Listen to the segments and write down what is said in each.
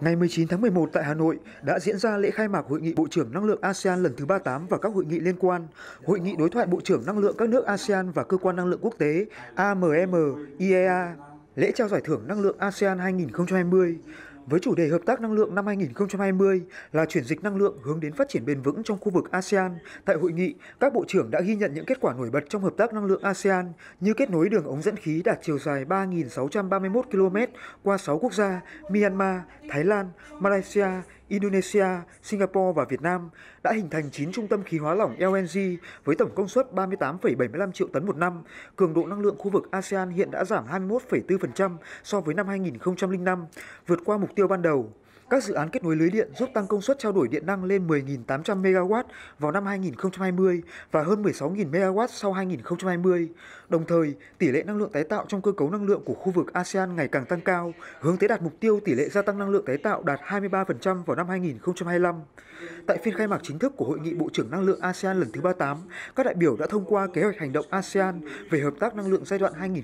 Ngày 19 tháng 11 tại Hà Nội đã diễn ra lễ khai mạc Hội nghị Bộ trưởng Năng lượng ASEAN lần thứ 38 và các hội nghị liên quan, Hội nghị đối thoại Bộ trưởng Năng lượng các nước ASEAN và Cơ quan Năng lượng Quốc tế AMM, IEA, lễ trao giải thưởng Năng lượng ASEAN 2020, với chủ đề hợp tác năng lượng năm 2020 là chuyển dịch năng lượng hướng đến phát triển bền vững trong khu vực ASEAN. Tại hội nghị, các bộ trưởng đã ghi nhận những kết quả nổi bật trong hợp tác năng lượng ASEAN như kết nối đường ống dẫn khí đạt chiều dài 3.631 km qua 6 quốc gia Myanmar, Thái Lan, Malaysia, Indonesia, Singapore và Việt Nam đã hình thành 9 trung tâm khí hóa lỏng LNG với tổng công suất 38,75 triệu tấn một năm. Cường độ năng lượng khu vực ASEAN hiện đã giảm 21,4% so với năm 2005, vượt qua mục tiêu ban đầu. Các dự án kết nối lưới điện giúp tăng công suất trao đổi điện năng lên 10.800 MW vào năm 2020 và hơn 16.000 MW sau 2020. Đồng thời, tỷ lệ năng lượng tái tạo trong cơ cấu năng lượng của khu vực ASEAN ngày càng tăng cao, hướng tới đạt mục tiêu tỷ lệ gia tăng năng lượng tái tạo đạt 23% vào năm 2025. Tại phiên khai mạc chính thức của Hội nghị Bộ trưởng Năng lượng ASEAN lần thứ 38, các đại biểu đã thông qua kế hoạch hành động ASEAN về hợp tác năng lượng giai đoạn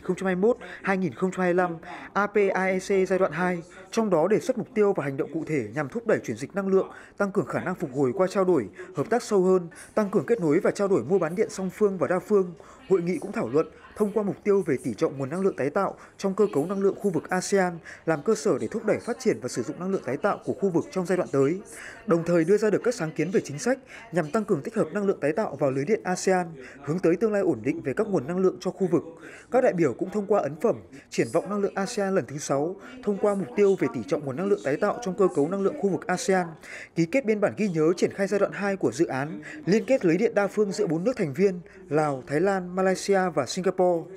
2021-2025, (APIEC) giai đoạn 2, trong đó đề xuất mục tiêu và hành động cụ thể nhằm thúc đẩy chuyển dịch năng lượng, tăng cường khả năng phục hồi qua trao đổi, hợp tác sâu hơn, tăng cường kết nối và trao đổi mua bán điện song phương và đa phương. Hội nghị cũng thảo luận thông qua mục tiêu về tỷ trọng nguồn năng lượng tái tạo trong cơ cấu năng lượng khu vực ASEAN làm cơ sở để thúc đẩy phát triển và sử dụng năng lượng tái tạo của khu vực trong giai đoạn tới, đồng thời đưa ra được các các sáng kiến về chính sách nhằm tăng cường tích hợp năng lượng tái tạo vào lưới điện ASEAN, hướng tới tương lai ổn định về các nguồn năng lượng cho khu vực. Các đại biểu cũng thông qua ấn phẩm Triển vọng năng lượng ASEAN lần thứ 6, thông qua mục tiêu về tỷ trọng nguồn năng lượng tái tạo trong cơ cấu năng lượng khu vực ASEAN, ký kết biên bản ghi nhớ triển khai giai đoạn 2 của dự án liên kết lưới điện đa phương giữa bốn nước thành viên Lào, Thái Lan, Malaysia và Singapore.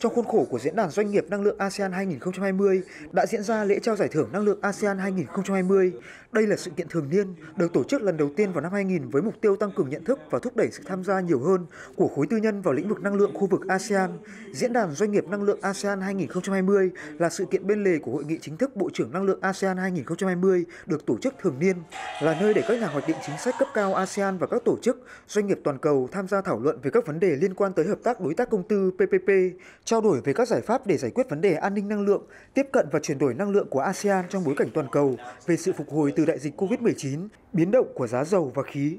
Trong khuôn khổ của diễn đàn doanh nghiệp năng lượng ASEAN 2020 đã diễn ra lễ trao giải thưởng năng lượng ASEAN 2020. Đây là sự kiện thường niên được tổ chức lần đầu tiên vào năm 2000 với mục tiêu tăng cường nhận thức và thúc đẩy sự tham gia nhiều hơn của khối tư nhân vào lĩnh vực năng lượng khu vực ASEAN. Diễn đàn doanh nghiệp năng lượng ASEAN 2020 là sự kiện bên lề của hội nghị chính thức Bộ trưởng Năng lượng ASEAN 2020 được tổ chức thường niên, là nơi để các nhà hoạch định chính sách cấp cao ASEAN và các tổ chức, doanh nghiệp toàn cầu tham gia thảo luận về các vấn đề liên quan tới hợp tác đối tác công tư PPP trao đổi về các giải pháp để giải quyết vấn đề an ninh năng lượng, tiếp cận và chuyển đổi năng lượng của ASEAN trong bối cảnh toàn cầu về sự phục hồi từ đại dịch COVID-19, biến động của giá dầu và khí.